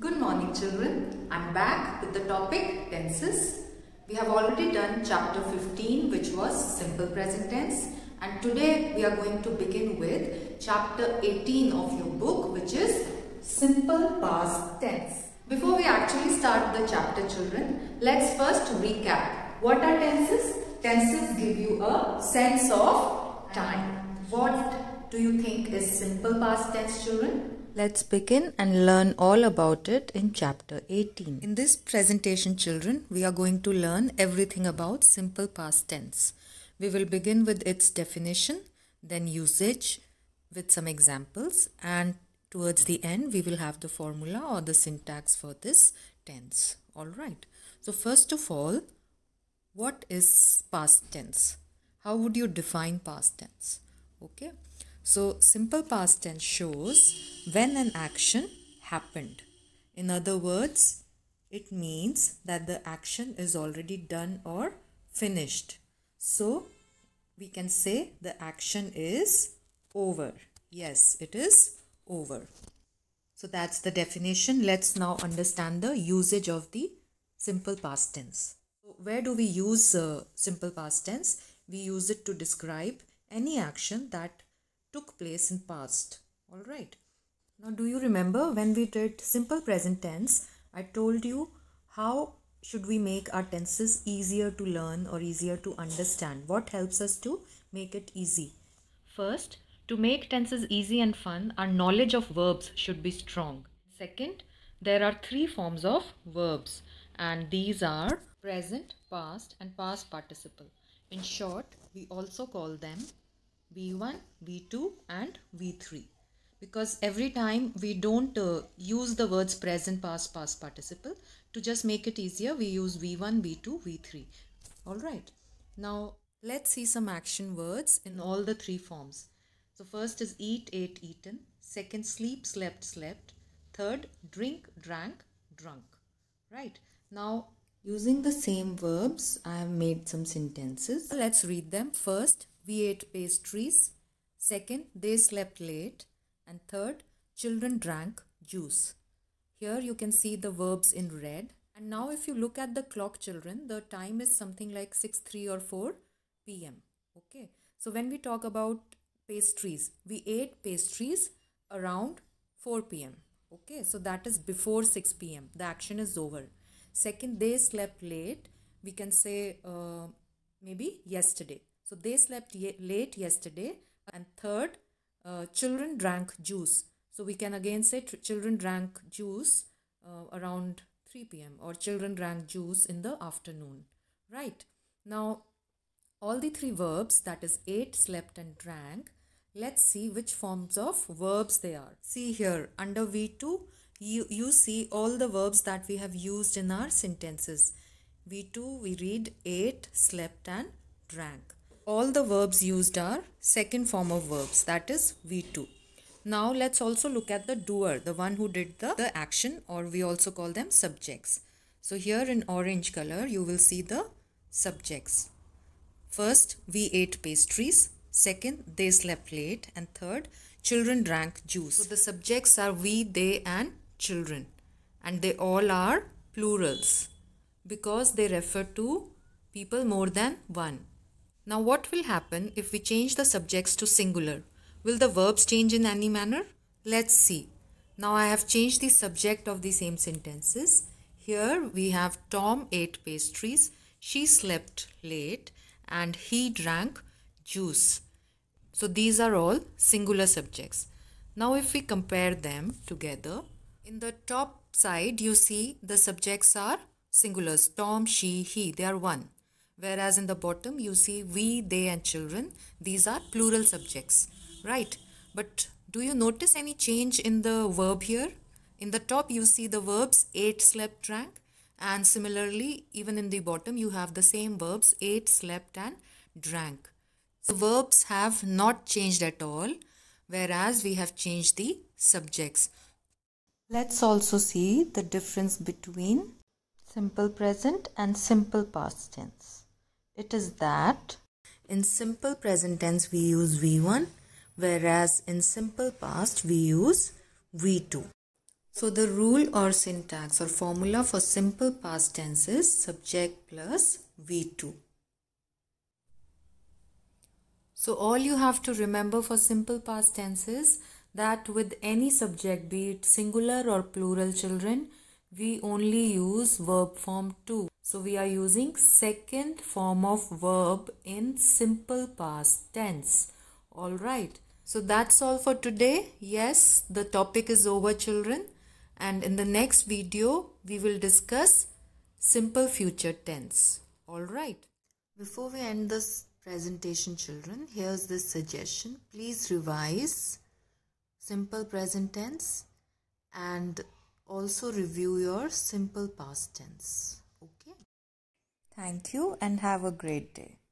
Good morning children. I'm back with the topic tenses. We have already done chapter 15 which was simple present tense and today we are going to begin with chapter 18 of your book which is simple past tense. Before we actually start the chapter children, let's first recap. What are tenses? Tenses give you a sense of time. What do you think is simple past tense children? Let's begin and learn all about it in chapter 18. In this presentation children, we are going to learn everything about simple past tense. We will begin with its definition, then usage with some examples and towards the end we will have the formula or the syntax for this tense. Alright. So first of all, what is past tense? How would you define past tense? Okay. So simple past tense shows when an action happened. In other words, it means that the action is already done or finished. So we can say the action is over. Yes, it is over. So that's the definition. Let's now understand the usage of the simple past tense. Where do we use uh, simple past tense? We use it to describe any action that took place in past. All right. Now, do you remember when we did simple present tense, I told you how should we make our tenses easier to learn or easier to understand? What helps us to make it easy? First, to make tenses easy and fun, our knowledge of verbs should be strong. Second, there are three forms of verbs and these are present, past and past participle. In short, we also call them V1, V2 and V3 because every time we don't uh, use the words present, past, past participle to just make it easier we use V1, V2, V3. Alright. Now let's see some action words in all the three forms. So first is eat, ate, eaten. Second sleep, slept, slept. Third drink, drank, drunk. Right. Now using the same verbs I have made some sentences. Let's read them first we ate pastries. Second, they slept late. And third, children drank juice. Here you can see the verbs in red. And now if you look at the clock children, the time is something like 6, 3 or 4 p.m. Okay. So when we talk about pastries, we ate pastries around 4 p.m. Okay. So that is before 6 p.m. The action is over. Second, they slept late. We can say uh, maybe yesterday. So they slept ye late yesterday. And third, uh, children drank juice. So we can again say children drank juice uh, around 3 p.m. or children drank juice in the afternoon. Right. Now, all the three verbs that is ate, slept, and drank. Let's see which forms of verbs they are. See here under V2, you, you see all the verbs that we have used in our sentences. V2, we read ate, slept, and drank all the verbs used are second form of verbs that is V2. Now let's also look at the doer, the one who did the, the action or we also call them subjects. So here in orange color you will see the subjects. First we ate pastries, second they slept late and third children drank juice. So the subjects are we, they and children and they all are plurals because they refer to people more than one. Now what will happen if we change the subjects to singular? Will the verbs change in any manner? Let's see. Now I have changed the subject of the same sentences. Here we have Tom ate pastries, she slept late and he drank juice. So these are all singular subjects. Now if we compare them together, in the top side you see the subjects are singulars Tom, she, he, they are one whereas in the bottom you see we, they and children. These are plural subjects, right? But do you notice any change in the verb here? In the top you see the verbs ate, slept, drank and similarly even in the bottom you have the same verbs ate, slept and drank. So verbs have not changed at all whereas we have changed the subjects. Let's also see the difference between simple present and simple past tense. It is that in simple present tense we use V1 whereas in simple past we use V2. So the rule or syntax or formula for simple past tense is subject plus V2. So all you have to remember for simple past tense is that with any subject be it singular or plural children we only use verb form 2. So we are using second form of verb in simple past tense. Alright. So that's all for today. Yes, the topic is over children. And in the next video, we will discuss simple future tense. Alright. Before we end this presentation children, here's this suggestion. Please revise simple present tense and also review your simple past tense. Okay. Thank you and have a great day.